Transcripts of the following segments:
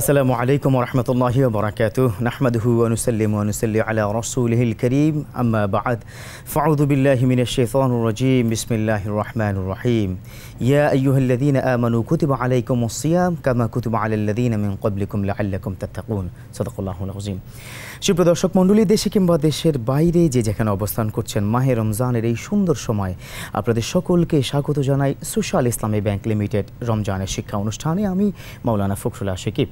আসসালামু আলাইকুম রহমতুল্লাহি বরকাত নাহমদহু অনুসাল্লিম অনুসাল্লি আলা রসুলহিল করিম আম্মা বাদ ফাউদুবিল্লাহিমিন শেফান রাজিম বিসমিল্লাহ রহমান রহিম ইয়া আইয়ুহল্লাদিন আমানু কুতুবা আলাইকুম সিয়াম কামা কুতুবা আলাল্লাদিন মিন ক্বাবলিকুম লাআল্লাকুম তাত্তাকুন সাদাকাল্লাহুল আযীম সুপ্রিয় দর্শক মণ্ডলী দেশে কিংবা দেশের বাইরে যে যেখানে অবস্থান করছেন মাহে রমজানের এই সুন্দর সময় আপনাদের সকলকে স্বাগত জানাই সোশ্যাল ইসলামী ব্যাংক লিমিটেড রমজানের শিক্ষা অনুষ্ঠানে আমি মাওলানা ফখরুল আশিকি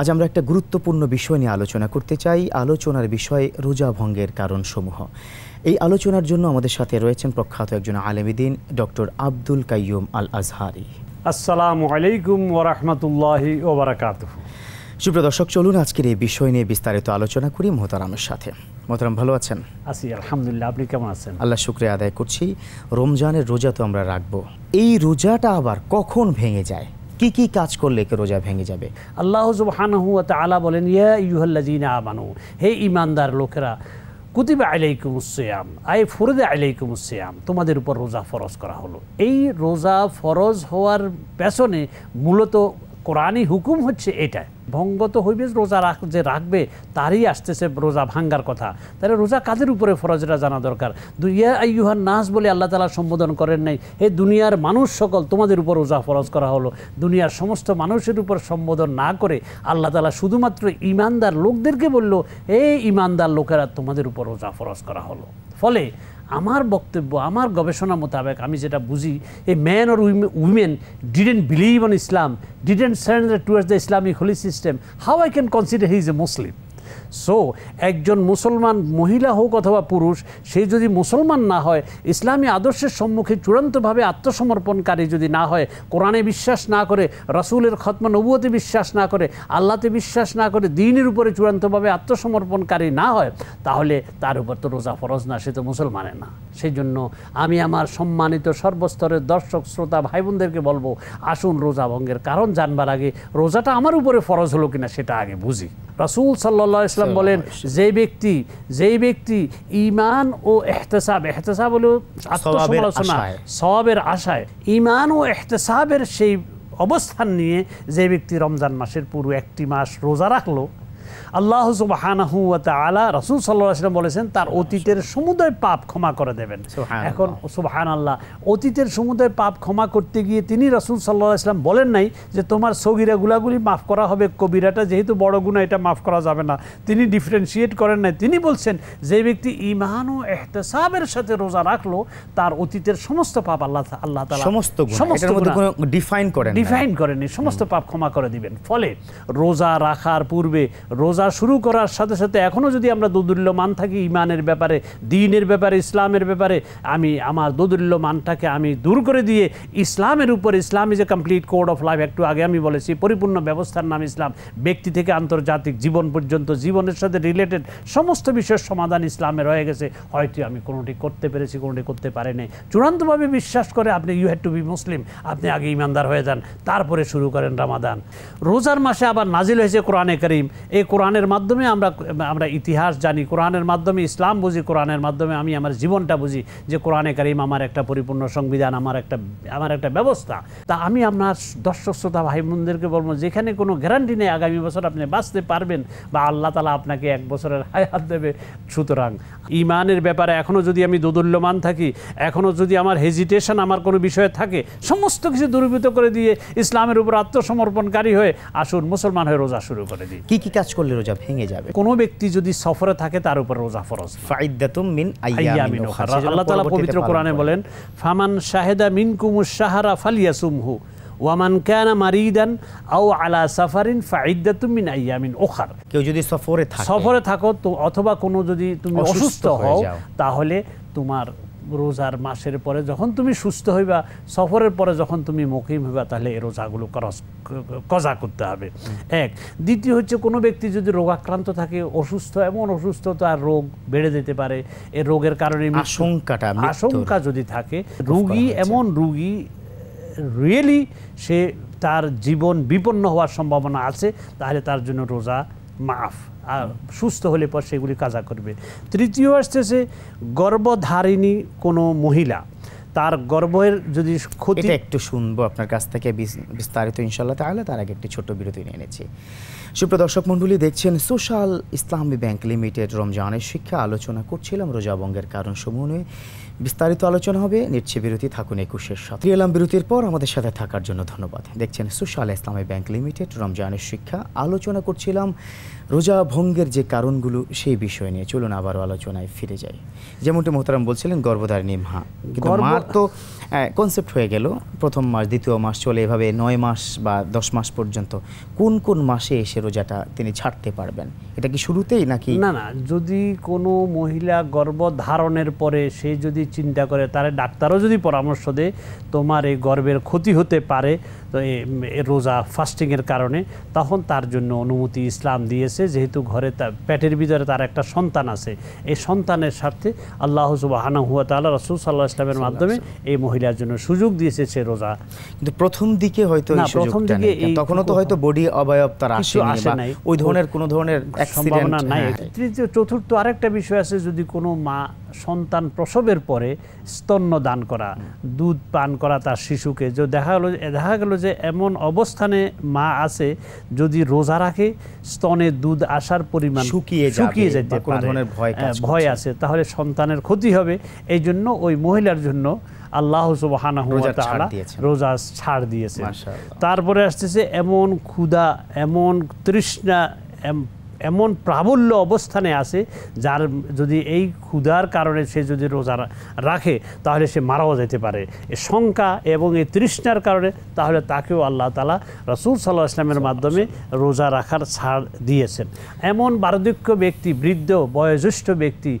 আজ আমরা একটা গুরুত্বপূর্ণ বিষয় নিয়ে আলোচনা করতে চাই আলোচনার বিষয় রোজা ভঙ্গের কারণসমূহ এই আলোচনার জন্য আমাদের সাথে রয়েছেন প্রখ্যাত একজন আলেমিদিন ডক্টর আব্দুল কাইয়ুম আল আজহারি আসসালামু আলাইকুম ওরহমতুল্লাহি ওবরাকাত সুপ্রিয় দর্শক চলুন আজকের এই বিষয় নিয়ে বিস্তারিত আলোচনা করি মোহতারামের সাথে মোহতারাম ভালো আছেন আছি আলহামদুলিল্লাহ আপনি কেমন আছেন আল্লাহ শুক্রিয়া আদায় করছি রমজানের রোজা তো আমরা রাখবো এই রোজাটা আবার কখন ভেঙে যায় কি কি কাজ করলে কে রোজা ভেঙে যাবে আল্লাহ জুবাহানহুয়া আলা বলেন ইয়া ইউহল্লাজিনা আমানু হে ইমানদার লোকেরা কুতিবা আলাইকুমুসিয়াম আই ফুরদে আলাইকুমুসিয়াম তোমাদের উপর রোজা ফরজ করা হলো এই রোজা ফরজ হওয়ার পেছনে মূলত কোরআনই হুকুম হচ্ছে এটা ভঙ্গত হইবে রোজা রাখ যে রাখবে তারই আসতেছে রোজা ভাঙ্গার কথা তাহলে রোজা কাদের উপরে ফরজটা জানা দরকার দুনিয়া আইহার নাস বলে আল্লাহ তালা সম্বোধন করেন নাই হে দুনিয়ার মানুষ সকল তোমাদের উপর রোজা ফরজ করা হলো দুনিয়ার সমস্ত মানুষের উপর সম্বোধন না করে আল্লাহ তালা শুধুমাত্র ইমানদার লোকদেরকে বলল এই ইমানদার লোকেরা তোমাদের উপর রোজা ফরজ করা হলো ফলে আমার বক্তব্য আমার গবেষণা মোতাবেক আমি যেটা বুঝি a man or women didn't believe on Islam didn't surrender towards the Islamic হলিসিস system, how I can consider he is a Muslim? So একজন মুসলমান মহিলা হোক অথবা পুরুষ সে যদি মুসলমান না হয় ইসলামী আদর্শের সম্মুখে চূড়ান্তভাবে আত্মসমর্পণকারী যদি না হয় কোরআনে বিশ্বাস না করে রসুলের খতমা নবুয়তে বিশ্বাস না করে আল্লাতে বিশ্বাস না করে দিনের উপরে চূড়ান্তভাবে আত্মসমর্পণকারী না হয় তাহলে তার উপর তো রোজা ফরজ না সে তো মুসলমানে না সেই জন্য আমি আমার সম্মানিত সর্বস্তরের দর্শক শ্রোতা ভাই বোনদেরকে বলবো আসুন রোজা ভঙ্গের কারণ জানবার আগে রোজাটা আমার উপরে ফরজ হলো কিনা সেটা আগে বুঝি রসুল সাল্লা ইসলাম বলেন যেই ব্যক্তি যেই ব্যক্তি ইমান ও এহতেসাব এহতেসাব হল আত্মসমালোচনা সবের আশায় ইমান ও এহতেসাবের সেই অবস্থান নিয়ে যে ব্যক্তি রমজান মাসের পুরো একটি মাস রোজা রাখলো আল্লাহ সুবাহানহুয়ালা রসুল সাল্লাম বলেছেন তার অতীতের সমুদয় পাপ ক্ষমা করে দেবেন এখন সুবাহান আল্লাহ অতীতের সমুদয় পাপ ক্ষমা করতে গিয়ে তিনি রসুল সাল্লাহ ইসলাম বলেন নাই যে তোমার সগিরা গুলাগুলি মাফ করা হবে কবিরাটা যেহেতু বড় গুণা এটা মাফ করা যাবে না তিনি ডিফারেন্সিয়েট করেন নাই তিনি বলছেন যে ব্যক্তি ইমান ও এহতেসাবের সাথে রোজা রাখলো তার অতীতের সমস্ত পাপ আল্লাহ আল্লাহ সমস্ত ডিফাইন করেন ডিফাইন করেনি সমস্ত পাপ ক্ষমা করে দিবেন ফলে রোজা রাখার পূর্বে রোজা শুরু করার সাথে সাথে এখনও যদি আমরা মান থাকি ইমানের ব্যাপারে দিনের ব্যাপারে ইসলামের ব্যাপারে আমি আমার মানটাকে আমি দূর করে দিয়ে ইসলামের উপর ইজ যে কমপ্লিট কোড অফ লাইফ একটু আগে আমি বলেছি পরিপূর্ণ ব্যবস্থার নাম ইসলাম ব্যক্তি থেকে আন্তর্জাতিক জীবন পর্যন্ত জীবনের সাথে রিলেটেড সমস্ত বিষয়ের সমাধান ইসলামে রয়ে গেছে হয়তো আমি কোনোটি করতে পেরেছি কোনোটি করতে পারেনি চূড়ান্তভাবে বিশ্বাস করে আপনি you had to be Muslim আপনি আগে ইমানদার হয়ে যান তারপরে শুরু করেন রামাদান রোজার মাসে আবার নাজিল হয়েছে কোরআনে করিম এই কোরআনের মাধ্যমে আমরা আমরা ইতিহাস জানি কোরআনের মাধ্যমে ইসলাম বুঝি কোরআনের মাধ্যমে আমি আমার জীবনটা বুঝি যে কোরআনে কারিম আমার একটা পরিপূর্ণ সংবিধান আমার একটা আমার একটা ব্যবস্থা তা আমি আপনার দর্শক শ্রোতা ভাই বোনদেরকে বলবো যেখানে কোনো গ্যারান্টি নেই আগামী বছর আপনি বাঁচতে পারবেন বা আল্লাহ তালা আপনাকে এক বছরের হায়াত দেবে সুতরাং ইমানের ব্যাপারে এখনও যদি আমি দোদুল্যমান থাকি এখনও যদি আমার হেজিটেশন আমার কোনো বিষয়ে থাকে সমস্ত কিছু দূরীভূত করে দিয়ে ইসলামের উপর আত্মসমর্পণকারী হয়ে আসুন মুসলমান হয়ে রোজা শুরু করে দিই কী কী কাজ করলে রোজা ভেঙে যাবে কোনো ব্যক্তি যদি সফরে থাকে তার উপর রোজা ফরজ মিন আইয়ামিন আল্লাহ তাআলা পবিত্র কোরআনে বলেন ফামান ফালিয়াসুমহু ওয়ামান কানা মারিদান আও আলা সাফারিন মিন আইয়ামিন ওখার কেউ যদি সফরে থাকে সফরে থাকো তো অথবা কোনো যদি তুমি অসুস্থ হও তাহলে তোমার রোজার মাসের পরে যখন তুমি সুস্থ হইবা সফরের পরে যখন তুমি মকিম হইবা তাহলে এই রোজাগুলো করস কজা করতে হবে এক দ্বিতীয় হচ্ছে কোনো ব্যক্তি যদি রোগাক্রান্ত থাকে অসুস্থ এমন অসুস্থ রোগ বেড়ে যেতে পারে এ রোগের কারণে আশঙ্কাটা আশঙ্কা যদি থাকে রুগী এমন রুগী রিয়েলি সে তার জীবন বিপন্ন হওয়ার সম্ভাবনা আছে তাহলে তার জন্য রোজা মাফ আর সুস্থ হলে পর সেগুলি কাজা করবে তৃতীয় আসতেছে গর্ভধারিণী কোনো মহিলা তার গর্বের যদি ক্ষতি একটু শুনবো আপনার কাছ থেকে বিস্তারিত ইনশাল্লাহ তাহলে তার আগে একটি ছোট বিরতি নিয়ে এনেছি সুপ্রদর্শক মণ্ডলী দেখছেন সোশ্যাল ইসলামী ব্যাংক লিমিটেড রমজানের শিক্ষা আলোচনা করছিলাম রোজাবঙ্গের সমূহ নিয়ে বিস্তারিত আলোচনা হবে নিচ্ছে বিরতি থাকুন একুশের সাথে এলাম বিরতির পর আমাদের সাথে থাকার জন্য ধন্যবাদ দেখছেন সুশাল ইসলামী ব্যাংক লিমিটেড রমজানের শিক্ষা আলোচনা করছিলাম রোজা ভঙ্গের যে কারণগুলো সেই বিষয় নিয়ে চলুন আবারও আলোচনায় ফিরে যাই যেমনটি মোহতারাম বলছিলেন গর্ভধারিণী মা কিন্তু মার তো কনসেপ্ট হয়ে গেল প্রথম মাস দ্বিতীয় মাস চলে এভাবে নয় মাস বা দশ মাস পর্যন্ত কোন কোন মাসে এসে রোজাটা তিনি ছাড়তে পারবেন এটা কি শুরুতেই নাকি না না যদি কোনো মহিলা গর্ভধারণের পরে সে যদি চিন্তা করে তারে ডাক্তারও যদি পরামর্শ দেয় তোমার এই গর্বের ক্ষতি হতে পারে তো রোজা ফাস্টিংয়ের কারণে তখন তার জন্য অনুমতি ইসলাম দিয়েছে যেহেতু ঘরে তার প্যাটের ভিতরে তার একটা সন্তান আছে এই সন্তানের স্বার্থে আল্লাহ সুবাহানা হুয়া তাল্লাহ রসুল সাল্লাহ ইসলামের মাধ্যমে এই মহিলা মহিলার জন্য সুযোগ দিয়েছে সে রোজা কিন্তু প্রথম দিকে হয়তো না প্রথম দিকে তখনও তো হয়তো বডি অবয়ব তার আসে আসে নাই ওই ধরনের কোনো ধরনের সম্ভাবনা নাই হ্যাঁ। তৃতীয় চতুর্থ আরেকটা বিষয় আছে যদি কোনো মা সন্তান প্রসবের পরে স্তন্য দান করা দুধ পান করা তার শিশুকে যে দেখা গেলো দেখা গেলো যে এমন অবস্থানে মা আছে যদি রোজা রাখে স্তনে দুধ আসার পরিমাণ শুকিয়ে শুকিয়ে যেতে পারে হ্যাঁ, ভয় আছে তাহলে সন্তানের ক্ষতি হবে এই জন্য ওই মহিলার জন্য আল্লাহ সুবাহানা রোজা ছাড় দিয়েছে তারপরে আসতেছে এমন ক্ষুদা এমন তৃষ্ণা এমন প্রাবল্য অবস্থানে আছে যার যদি এই ক্ষুধার কারণে সে যদি রোজা রাখে তাহলে সে মারাও যেতে পারে এ শঙ্কা এবং এই তৃষ্ণার কারণে তাহলে তাকেও আল্লাহ তালা রসুল সাল্লাহ ইসলামের মাধ্যমে রোজা রাখার ছাড় দিয়েছেন এমন বার্ধক্য ব্যক্তি বৃদ্ধ বয়োজ্যেষ্ঠ ব্যক্তি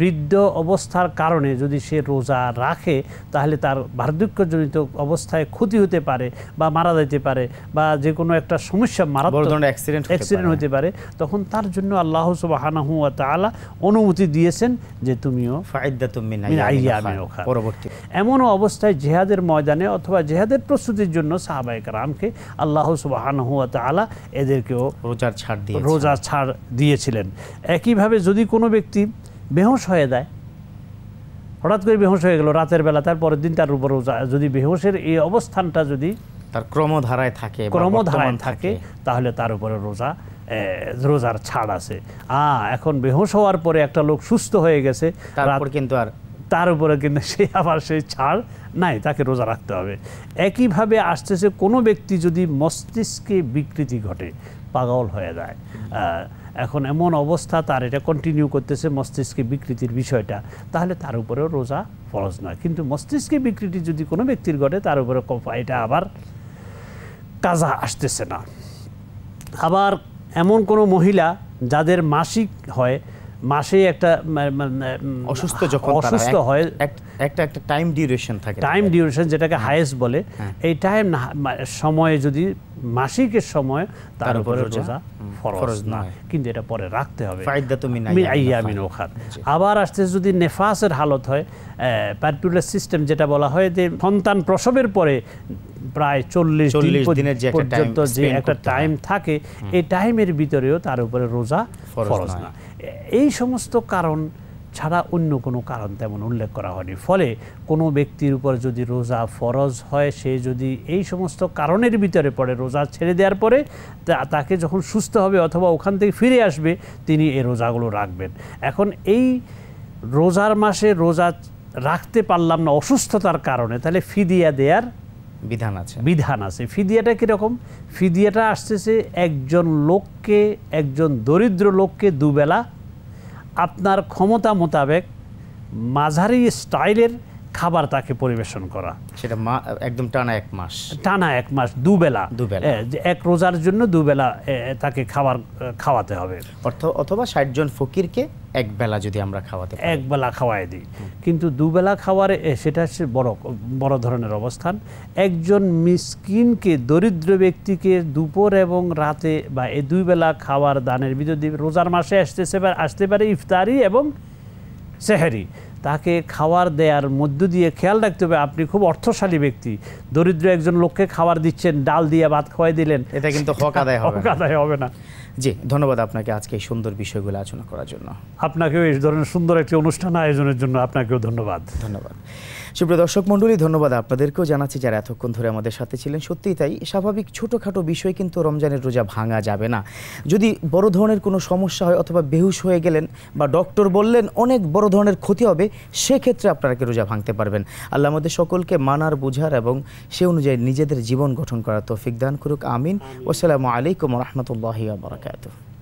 বৃদ্ধ অবস্থার কারণে যদি সে রোজা রাখে তাহলে তার বার্ধক্যজনিত অবস্থায় ক্ষতি হতে পারে বা মারা যেতে পারে বা যে কোনো একটা সমস্যা মারা অ্যাক্সিডেন্ট অ্যাক্সিডেন্ট হতে পারে তখন তার জন্য আল্লাহ সুবাহ অনুমতি দিয়েছেন যে তুমিও এমনও অবস্থায় জেহাদের ময়দানে অথবা জেহাদের প্রস্তুতির জন্য সাহাবাহিক রামকে আল্লাহ সুবাহ এদেরকেও রোজার ছাড় দিয়ে রোজা ছাড় দিয়েছিলেন একইভাবে যদি কোনো ব্যক্তি বেহস হয়ে দেয় হঠাৎ করে বেহস হয়ে গেল রাতের বেলা তার পরের দিন তার উপর রোজা যদি বেহসের এই অবস্থানটা যদি তার ক্রমধারায় থাকে ক্রমধারায় থাকে তাহলে তার উপরে রোজা রোজার ছাড় আছে আ এখন বেহোস হওয়ার পরে একটা লোক সুস্থ হয়ে গেছে তারপর কিন্তু আর তার উপরে কিন্তু সে আবার সেই ছাড় নাই তাকে রোজা রাখতে হবে একইভাবে আসতেছে কোনো ব্যক্তি যদি মস্তিষ্কে বিকৃতি ঘটে পাগল হয়ে যায় এখন এমন অবস্থা তার এটা কন্টিনিউ করতেছে মস্তিষ্কে বিকৃতির বিষয়টা তাহলে তার উপরেও রোজা ফরজ নয় কিন্তু মস্তিষ্কে বিকৃতি যদি কোনো ব্যক্তির ঘটে তার উপরে এটা আবার কাজা আসতেছে না আবার এমন কোনো মহিলা যাদের মাসিক হয় মাসে একটা অসুস্থ যখন অসুস্থ হয় একটা একটা টাইম ডিউরেশন থাকে টাইম ডিউরেশন যেটাকে হাইয়েস্ট হ্যাঁ। বলে হ্যাঁ। এই টাইম সময়ে যদি মাসিকের সময় তার উপরে রোজা ফরজ না কিন্তু এটা পরে রাখতে হবে আবার আসতে যদি নেফাসের হালত হয় পার্টিকুলার সিস্টেম যেটা বলা হয় যে সন্তান প্রসবের পরে প্রায় চল্লিশ দিনের যে পর্যন্ত যে একটা টাইম থাকে এই টাইমের ভিতরেও তার উপরে রোজা ফরজ না এই সমস্ত কারণ ছাড়া অন্য কোনো কারণ তেমন উল্লেখ করা হয়নি ফলে কোনো ব্যক্তির উপর যদি রোজা ফরজ হয় সে যদি এই সমস্ত কারণের ভিতরে পড়ে রোজা ছেড়ে দেওয়ার পরে তাকে যখন সুস্থ হবে অথবা ওখান থেকে ফিরে আসবে তিনি এই রোজাগুলো রাখবেন এখন এই রোজার মাসে রোজা রাখতে পারলাম না অসুস্থতার কারণে তাহলে ফিদিয়া দেয়ার বিধান আছে বিধান আছে ফিদিয়াটা কীরকম ফিদিয়াটা আসতেছে একজন লোককে একজন দরিদ্র লোককে দুবেলা আপনার ক্ষমতা মোতাবেক মাঝারি স্টাইলের খাবার তাকে পরিবেশন করা সেটা একদম টানা এক মাস টানা এক মাস দুবেলা দুবেলা এক রোজার জন্য দুবেলা তাকে খাবার খাওয়াতে হবে অথবা ষাট জন ফকিরকে এক বেলা যদি আমরা খাওয়াতে এক বেলা খাওয়াই দিই কিন্তু দুবেলা খাওয়ারে সেটা হচ্ছে বড় বড় ধরনের অবস্থান একজন মিসকিনকে দরিদ্র ব্যক্তিকে দুপুর এবং রাতে বা এই দুই বেলা খাওয়ার দানের ভিতর রোজার মাসে আসতেছে আসতে পারে ইফতারি এবং সেহারি তাকে খাওয়ার দেওয়ার মধ্য দিয়ে খেয়াল রাখতে হবে আপনি খুব অর্থশালী ব্যক্তি দরিদ্র একজন লোককে খাবার দিচ্ছেন ডাল দিয়ে ভাত খাওয়াই দিলেন এটা কিন্তু হক আদায় হবে হক আদায় হবে না জি ধন্যবাদ আপনাকে আজকে এই সুন্দর বিষয়গুলো আলোচনা করার জন্য আপনাকেও এই ধরনের সুন্দর একটি অনুষ্ঠান আয়োজনের জন্য আপনাকেও ধন্যবাদ ধন্যবাদ সুপ্রিয় দর্শক মণ্ডলী ধন্যবাদ আপনাদেরকেও জানাচ্ছি যারা এতক্ষণ ধরে আমাদের সাথে ছিলেন সত্যিই তাই স্বাভাবিক ছোটোখাটো বিষয় কিন্তু রমজানের রোজা ভাঙা যাবে না যদি বড় ধরনের কোনো সমস্যা হয় অথবা বেহুশ হয়ে গেলেন বা ডক্টর বললেন অনেক বড় ধরনের ক্ষতি হবে সেক্ষেত্রে আপনারাকে রোজা ভাঙতে পারবেন আল্লাহ আমাদের সকলকে মানার বুঝার এবং সে অনুযায়ী নিজেদের জীবন গঠন করার তৌফিক দান করুক আমিন ওসালামু আলাইকুম রহমতুল্লাহ বারকাত